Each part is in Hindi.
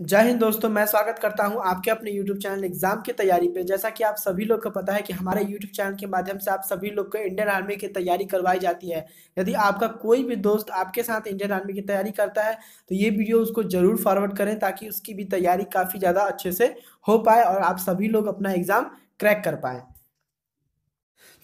जय हिंद दोस्तों मैं स्वागत करता हूं आपके अपने YouTube चैनल एग्जाम की तैयारी पे जैसा कि आप सभी लोग को पता है कि हमारे YouTube चैनल के माध्यम से आप सभी लोग को इंडियन आर्मी की तैयारी करवाई जाती है यदि आपका कोई भी दोस्त आपके साथ इंडियन आर्मी की तैयारी करता है तो ये वीडियो उसको जरूर फॉरवर्ड करें ताकि उसकी भी तैयारी काफ़ी ज़्यादा अच्छे से हो पाए और आप सभी लोग अपना एग्ज़ाम क्रैक कर पाएँ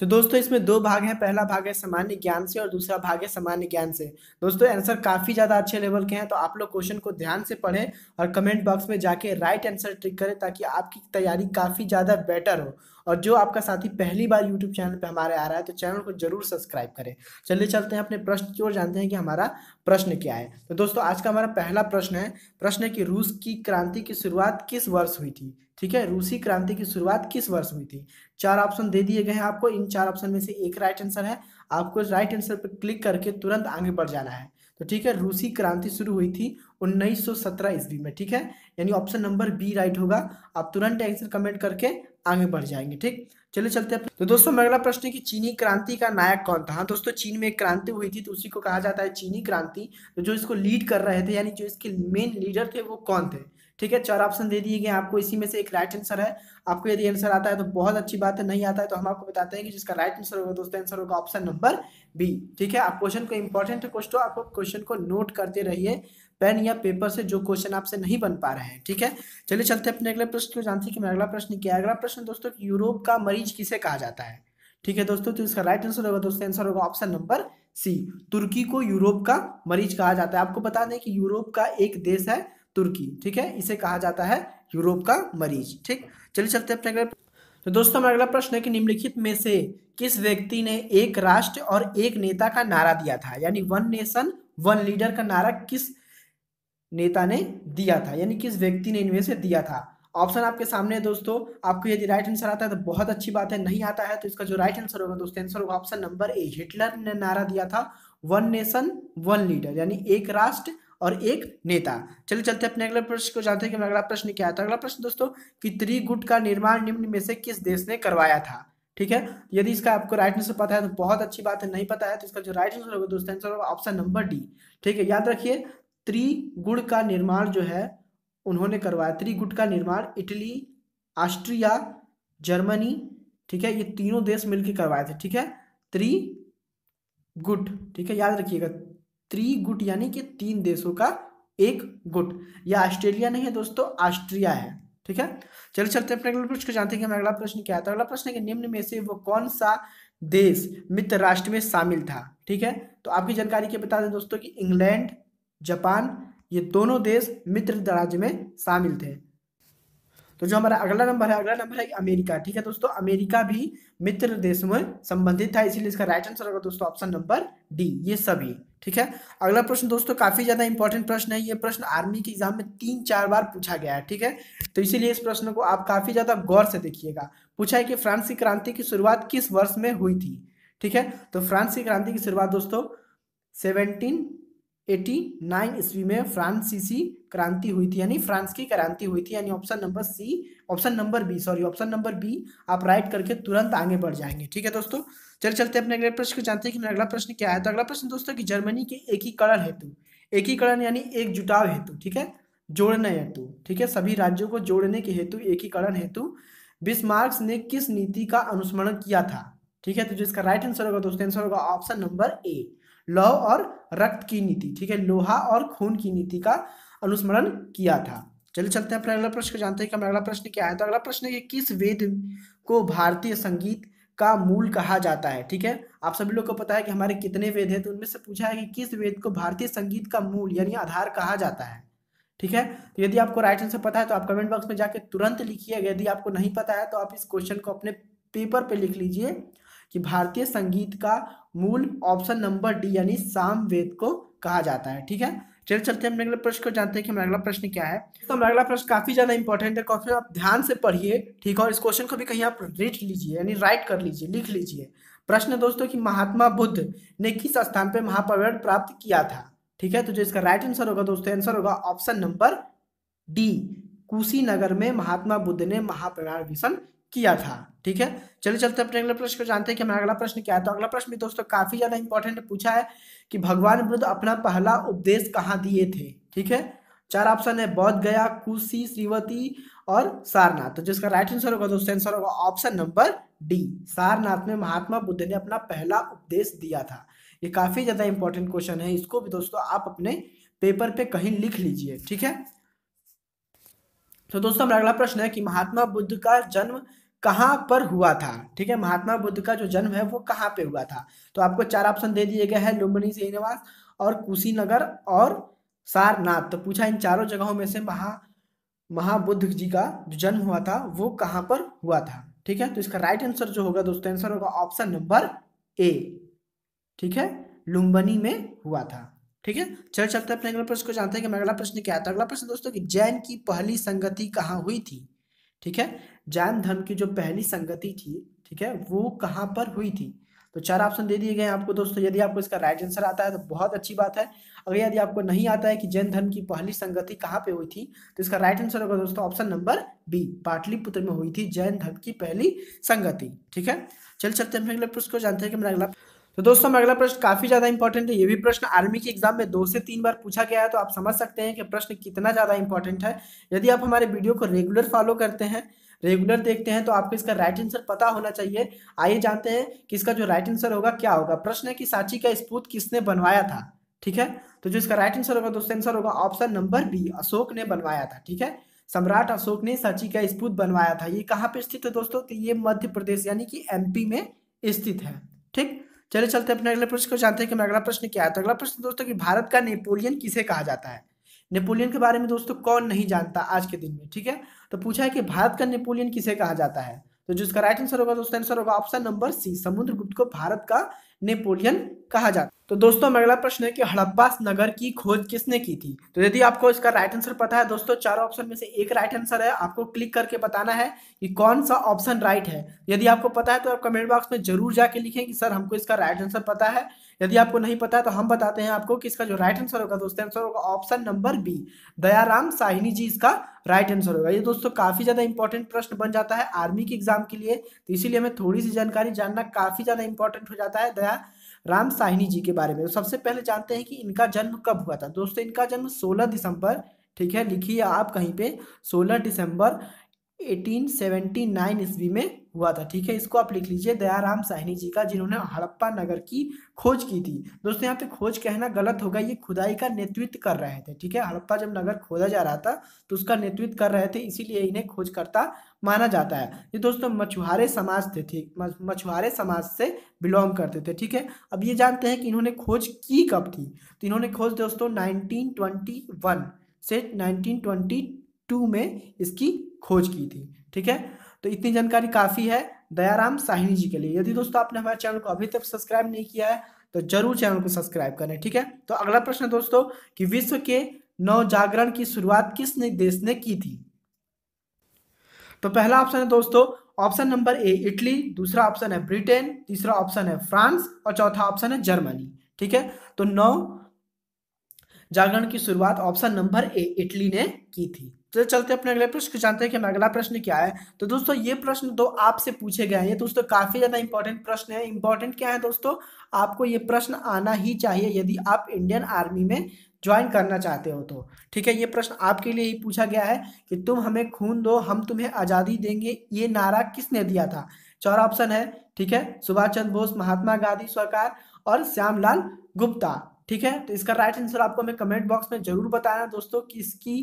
तो दोस्तों इसमें दो भाग हैं पहला भाग है सामान्य ज्ञान से और दूसरा भाग है सामान्य ज्ञान से दोस्तों आंसर काफ़ी ज़्यादा अच्छे लेवल के हैं तो आप लोग क्वेश्चन को ध्यान से पढ़ें और कमेंट बॉक्स में जाके राइट आंसर ट्रिक करें ताकि आपकी तैयारी काफ़ी ज़्यादा बेटर हो और जो आपका साथी पहली बार यूट्यूब चैनल पर हमारे आ रहा है तो चैनल को जरूर सब्सक्राइब करें चलिए चलते हैं अपने प्रश्न की ओर जानते हैं कि हमारा प्रश्न क्या है तो दोस्तों आज का हमारा पहला प्रश्न है प्रश्न है कि रूस की क्रांति की शुरुआत किस वर्ष हुई थी ठीक है रूसी क्रांति की शुरुआत किस वर्ष हुई थी चार ऑप्शन दे दिए गए हैं आपको इन चार ऑप्शन में से एक राइट आंसर है आपको राइट आंसर पर क्लिक करके तुरंत आगे बढ़ जाना है तो ठीक है रूसी क्रांति शुरू हुई थी 1917 ईस्वी में ठीक है यानी ऑप्शन नंबर बी राइट होगा आप तुरंत आंसर कमेंट करके आगे बढ़ जाएंगे ठीक चलिए चलते हैं तो दोस्तों अगला प्रश्न है कि चीनी क्रांति का नायक कौन था हाँ दोस्तों चीन में क्रांति हुई थी तो उसी को कहा जाता है चीनी क्रांति तो जो इसको लीड कर रहे थे यानी जो इसके मेन लीडर थे वो कौन थे ठीक है चार ऑप्शन दे दिए गए आपको इसी में से एक राइट आंसर है आपको यदि आंसर आता है तो बहुत अच्छी बात है नहीं आता है तो हम आपको बताते हैं कि जिसका राइट आंसर होगा दोस्तों आंसर होगा ऑप्शन नंबर बी ठीक है आप क्वेश्चन को इंपॉर्टेंट है क्वेश्चन आप क्वेश्चन को नोट करते रहिए पेन या पेपर से जो क्वेश्चन आपसे नहीं बन पा रहे हैं ठीक है चलिए चलते हैं अपने अगले प्रश्न को जानते हैं कि अगला प्रश्न क्या है अगला प्रश्न दोस्तों यूरोप का मरीज किसे कहा जाता है ठीक है दोस्तों तो इसका राइट आंसर होगा दोस्तों आंसर होगा ऑप्शन नंबर सी तुर्की को यूरोप का मरीज कहा जाता है आपको बता दें कि यूरोप का एक देश है तुर्की ठीक है इसे कहा जाता है यूरोप का मरीज ठीक चलिए चलते अपने अगले तो दोस्तों हमारा अगला प्रश्न है कि निम्नलिखित में से किस व्यक्ति ने एक राष्ट्र और एक नेता का नारा दिया था यानी वन नेशन वन लीडर का नारा किस नेता ने दिया था यानी किस व्यक्ति ने इनमें से दिया था ऑप्शन आपके सामने है दोस्तों आपको यदि राइट आंसर आता है तो बहुत अच्छी बात है नहीं आता है तो इसका जो राइट आंसर होगा दोस्तों आंसर होगा ऑप्शन नंबर ए हिटलर ने नारा दिया था वन नेशन वन लीडर यानी एक राष्ट्र और एक नेता चलिए चलते अपने अगले प्रश्न को जानते हैं कि अगला प्रश्न क्या था अगला प्रश्न दोस्तों कि त्रिगुट का निर्माण निम्न में से किस देश ने करवाया था ठीक है यदि इसका आपको राइट आंसर पता है तो बहुत अच्छी बात है नहीं पता है तो इसका जो राइट आंसर होगा दोस्तों आंसर होगा ऑप्शन नंबर डी ठीक है याद रखिए त्रिगुण का निर्माण जो है उन्होंने करवाया त्रिगुट का निर्माण इटली ऑस्ट्रिया जर्मनी ठीक है ये तीनों देश मिलकर करवाए थे ठीक है त्रिगुट ठीक है याद रखिएगा त्रिगुट यानी कि तीन देशों का एक गुट या ऑस्ट्रेलिया नहीं है दोस्तों ऑस्ट्रिया है ठीक है चलो चलते अपने अगला प्रश्न को जानते हैं कि हमारा अगला प्रश्न क्या आता है अगला प्रश्न है कि निम्न में से वो कौन सा देश मित्र राष्ट्र में शामिल था ठीक है तो आपकी जानकारी के बता दें दोस्तों की इंग्लैंड जापान ये दोनों देश मित्र राज्य में शामिल थे तो जो हमारा अगला नंबर है अगला नंबर है अमेरिका ठीक है दोस्तों अमेरिका भी मित्र देश में संबंधित था इसीलिए इसका राइट आंसर होगा दोस्तों ऑप्शन नंबर डी ये सभी ठीक है अगला प्रश्न दोस्तों काफी ज्यादा इंपॉर्टेंट प्रश्न है ये प्रश्न आर्मी के एग्जाम में तीन चार बार पूछा गया है ठीक है तो इसीलिए इस प्रश्न को आप काफी ज्यादा गौर से देखिएगा पूछा है कि फ्रांस की क्रांति की शुरुआत किस वर्ष में हुई थी ठीक है तो फ्रांस की क्रांति की शुरुआत दोस्तों सेवनटीन एटी नाइन ईस्वी में फ्रांसीसी क्रांति हुई थी यानी फ्रांस की क्रांति हुई थी यानी option number C option number B sorry option number B आप राइट करके तुरंत आगे बढ़ जाएंगे ठीक है दोस्तों चल चलते अपने अगले प्रश्न को जानते हैं कि अगला प्रश्न क्या है तो अगला प्रश्न दोस्तों की जर्मनी के एकीकरण हेतु एकीकरण यानी एक जुटाव हेतु ठीक है जोड़ने हेतु ठीक है सभी राज्यों को जोड़ने के हेतु एकीकरण हेतु बिस्मार्क्स ने किस नीति का अनुस्मरण किया था ठीक है तो जिसका राइट आंसर होगा दोस्तों आंसर होगा ऑप्शन नंबर ए लौ और रक्त की नीति ठीक है लोहा और खून की नीति का अनुस्मरण किया था चलिए चलते हैं अगला प्रश्न जानते हैं कि अगला प्रश्न क्या है तो अगला प्रश्न है किस वेद को भारतीय संगीत का मूल कहा जाता है ठीक है आप सभी लोग को पता है कि हमारे कितने वेद हैं तो उनमें से पूछा है कि किस वेद को भारतीय संगीत का मूल यानी आधार कहा जाता है ठीक है तो यदि आपको राइट आंसर पता है तो आप कमेंट बॉक्स में जाके तुरंत लिखिए यदि आपको नहीं पता है तो आप इस क्वेश्चन को अपने पेपर पे लिख लीजिए कि भारतीय संगीत का मूल ऑप्शन नंबर डी यानी साम वेद को कहा जाता है ठीक है चलिए चलते हम अगले प्रश्न को जानते हैं कि हमारा अगला प्रश्न क्या है तो हमारा अगला प्रश्न काफी ज्यादा इंपॉर्टेंट है काफी आप ध्यान से पढ़िए ठीक है और इस क्वेश्चन को भी कहीं आप रीड लीजिए यानी राइट कर लीजिए लिख लीजिए प्रश्न दोस्तों कि महात्मा बुद्ध ने किस स्थान पर महापर्वण प्राप्त किया था ठीक है तो जो इसका राइट आंसर होगा दोस्तों आंसर होगा ऑप्शन नंबर डी कुशीनगर में महात्मा बुद्ध ने महाप्रयाण किया था ठीक है चलिए चलते अपने अगले प्रश्न को जानते हैं कि हमारा अगला प्रश्न क्या है तो अगला प्रश्न भी दोस्तों काफी ज्यादा इंपॉर्टेंट पूछा है कि भगवान बुद्ध अपना पहला उपदेश कहाँ दिए थे ठीक है चार ऑप्शन है बौद्ध गया कुशी श्रीवती और सारनाथ तो जिसका राइट आंसर होगा दोस्तों आंसर होगा ऑप्शन नंबर डी सारनाथ में महात्मा बुद्ध ने अपना पहला उपदेश दिया था ये काफी ज्यादा इंपॉर्टेंट क्वेश्चन है इसको भी दोस्तों आप अपने पेपर पे कहीं लिख लीजिए ठीक है तो दोस्तों हमारा अगला प्रश्न है कि महात्मा बुद्ध का जन्म कहाँ पर हुआ था ठीक है महात्मा बुद्ध का जो जन्म है वो कहाँ पे हुआ था तो आपको चार ऑप्शन दे दिए गए हैं लुम्बनी श्रीनिवास और कुशीनगर और सारनाथ तो पूछा इन चारों जगहों में से महा महाबुद्ध जी का जो जन्म हुआ था वो कहाँ पर हुआ था ठीक है तो इसका राइट आंसर जो होगा दोस्तों आंसर होगा ऑप्शन नंबर ए ठीक है लुम्बनी में हुआ था ठीक है चल चलते अपने अगला प्रश्न को जानते हैं कि अगला प्रश्न क्या था तो अगला प्रश्न दोस्तों कि जैन की पहली संगति कहाँ हुई थी ठीक है जैन धर्म की जो पहली संगति थी ठीक है वो कहाँ पर हुई थी तो चार ऑप्शन दे दिए गए हैं आपको दोस्तों यदि आपको इसका राइट आंसर आता है तो बहुत अच्छी बात है अगर यदि आपको नहीं आता है कि जैन धर्म की पहली संगति कहाँ पे हुई थी तो इसका राइट आंसर होगा दोस्तों ऑप्शन नंबर बी पाटलिपुत्र में हुई थी जैन धर्म की पहली संगति ठीक है चल चलते हैं अगले प्रश्न को जानते हैं कि मेरा अगला तो दोस्तों अगला प्रश्न काफी ज्यादा इंपॉर्टेंट है ये भी प्रश्न आर्मी के एग्जाम में दो से तीन बार पूछा गया है तो आप समझ सकते हैं कि प्रश्न कितना ज्यादा इंपॉर्टेंट है यदि आप हमारे वीडियो को रेगुलर फॉलो करते हैं रेगुलर देखते हैं तो आपको इसका राइट आंसर पता होना चाहिए आइए जानते हैं कि इसका जो राइट आंसर होगा क्या होगा प्रश्न है कि साची का स्पूत किसने बनवाया था ठीक है तो जो इसका राइट आंसर होगा दोस्तों आंसर होगा ऑप्शन नंबर बी अशोक ने बनवाया था ठीक है सम्राट अशोक ने साची का स्पूत बनवाया था ये कहाँ पे स्थित है दोस्तों तो ये मध्य प्रदेश यानी कि एमपी में स्थित है ठीक चले चलते अपने अगले प्रश्न को जानते हैं कि अगला प्रश्न क्या है तो अगला प्रश्न दोस्तों कि भारत का नेपोलियन किसे कहा जाता है नेपोलियन के बारे में दोस्तों कौन नहीं जानता आज के दिन में ठीक है तो पूछा है कि भारत का नेपोलियन किसे कहा जाता है तो जिसका राइट आंसर होगा दोस्तों आंसर होगा ऑप्शन नंबर सी समुद्रगुप्त को भारत का नेपोलियन कहा जाता तो दोस्तों अगला प्रश्न है कि हड़प्पा नगर की खोज किसने की थी तो यदि आपको इसका राइट आंसर पता है दोस्तों चार ऑप्शन में से एक राइट आंसर है आपको क्लिक करके बताना है कि कौन सा ऑप्शन राइट है यदि आपको पता है तो आप कमेंट बॉक्स में जरूर जाके लिखें कि सर हमको इसका राइट आंसर पता है यदि आपको नहीं पता है तो हम बताते हैं आपको कि इसका जो राइट आंसर होगा दोस्तों आंसर होगा option number B Dayaram Sahni ji इसका राइट आंसर होगा ये दोस्तों काफी ज्यादा इंपॉर्टेंट प्रश्न बन जाता है आर्मी के एग्जाम के लिए तो इसीलिए हमें थोड़ी सी जानकारी जानना काफी ज्यादा इंपॉर्टेंट हो जाता है दया था राम साहिनी जी के बारे में तो सबसे पहले जानते हैं कि इनका जन्म कब हुआ था दोस्तों इनका जन्म 16 दिसंबर ठीक है लिखिए आप कहीं पे 16 दिसंबर 1879 ईस्वी में हुआ था ठीक है इसको आप लिख लीजिए दयाराम साहनी जी का जिन्होंने हड़प्पा नगर की खोज की थी दोस्तों यहाँ पे खोज कहना गलत होगा ये खुदाई का नेतृत्व कर रहे थे ठीक है हड़प्पा जब नगर खोदा जा रहा था तो उसका नेतृत्व कर रहे थे इसीलिए इन्हें खोजकर्ता माना जाता है ये दोस्तों मछुआरे समाज थे ठीक मछुआरे समाज से बिलोंग करते थे ठीक है अब ये जानते हैं कि इन्होंने खोज की कब थी तो इन्होंने खोज दोस्तों नाइनटीन से नाइनटीन में इसकी खोज की थी ठीक है तो इतनी जानकारी काफ़ी है दयाराम साहिनी जी के लिए यदि दोस्तों आपने हमारे चैनल को अभी तक सब्सक्राइब नहीं किया है तो जरूर चैनल को सब्सक्राइब करें ठीक है तो अगला प्रश्न है दोस्तों कि विश्व के नव जागरण की शुरुआत किस देश ने की थी तो पहला ऑप्शन है दोस्तों ऑप्शन नंबर ए इटली दूसरा ऑप्शन है ब्रिटेन तीसरा ऑप्शन है फ्रांस और चौथा ऑप्शन है जर्मनी ठीक है तो नौ जागरण की शुरुआत ऑप्शन नंबर ए इटली ने की थी तो चलते अपने अगले प्रश्न को जानते हैं कि अगला प्रश्न क्या है तो दोस्तों ये प्रश्न दो आपसे पूछे गए हैं दोस्तों काफी ज्यादा इंपॉर्टेंट प्रश्न है इंपॉर्टेंट क्या है दोस्तों आपको ये प्रश्न आना ही चाहिए यदि आप इंडियन आर्मी में ज्वाइन करना चाहते हो तो ठीक है ये प्रश्न आपके लिए ही पूछा गया है कि तुम हमें खून दो हम तुम्हें आज़ादी देंगे ये नारा किसने दिया था चार ऑप्शन है ठीक है सुभाष चंद्र बोस महात्मा गांधी सरकार और श्यामलाल गुप्ता ठीक है तो इसका राइट आंसर आपको हमें कमेंट बॉक्स में जरूर बताना दोस्तों कि इसकी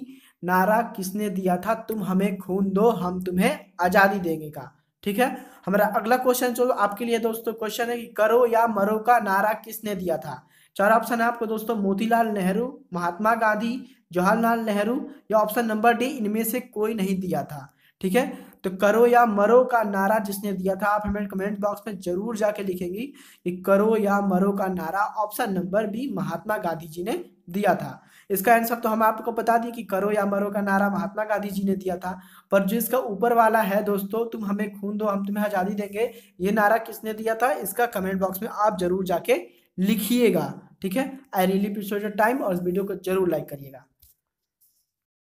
नारा किसने दिया था तुम हमें खून दो हम तुम्हें आज़ादी देंगे का ठीक है हमारा अगला क्वेश्चन चलो आपके लिए दोस्तों क्वेश्चन है कि करो या मरो का नारा किसने दिया था चार ऑप्शन है आपको दोस्तों मोतीलाल नेहरू महात्मा गांधी जवाहरलाल नेहरू या ऑप्शन नंबर डी इनमें से कोई नहीं दिया था ठीक है तो करो या मरो का नारा जिसने दिया था आप हमें कमेंट बॉक्स में जरूर जाके लिखेंगी कि करो या मरो का नारा option number B Mahatma Gandhi ji ने दिया था इसका आंसर तो हम आपको बता दिए कि करो या मरो का नारा महात्मा गांधी जी ने दिया था पर जो इसका ऊपर वाला है दोस्तों तुम हमें खून दो हम तुम्हें आज़ादी देंगे ये नारा किसने दिया था इसका कमेंट बॉक्स में आप जरूर जाके लिखिएगा ठीक है आई रियली प्रिसोर टाइम और इस वीडियो को जरूर लाइक करिएगा